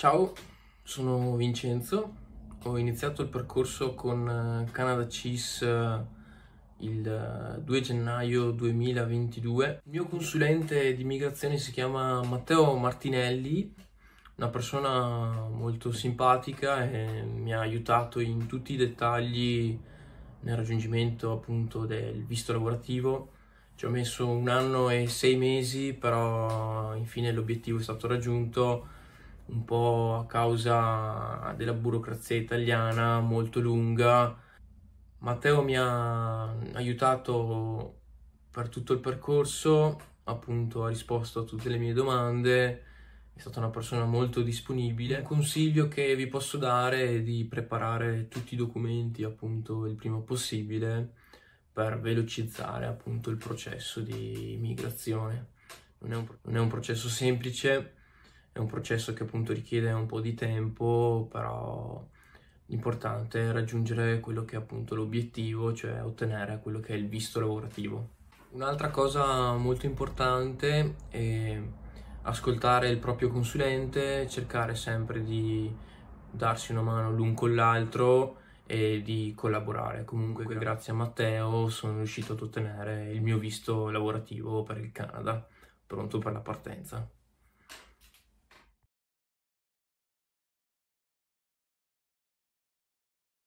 Ciao, sono Vincenzo, ho iniziato il percorso con eh, Canada CIS eh, il 2 eh, gennaio 2022. Il mio consulente di immigrazione si chiama Matteo Martinelli, una persona molto simpatica e mi ha aiutato in tutti i dettagli nel raggiungimento appunto del visto lavorativo. Ci ho messo un anno e sei mesi, però infine l'obiettivo è stato raggiunto un po' a causa della burocrazia italiana molto lunga. Matteo mi ha aiutato per tutto il percorso, appunto ha risposto a tutte le mie domande, è stata una persona molto disponibile. Un consiglio che vi posso dare è di preparare tutti i documenti appunto il prima possibile per velocizzare appunto il processo di migrazione. non è un, non è un processo semplice, è un processo che appunto richiede un po' di tempo, però l'importante è raggiungere quello che è appunto l'obiettivo, cioè ottenere quello che è il visto lavorativo. Un'altra cosa molto importante è ascoltare il proprio consulente, cercare sempre di darsi una mano l'un con l'altro e di collaborare. Comunque grazie a Matteo sono riuscito ad ottenere il mio visto lavorativo per il Canada, pronto per la partenza.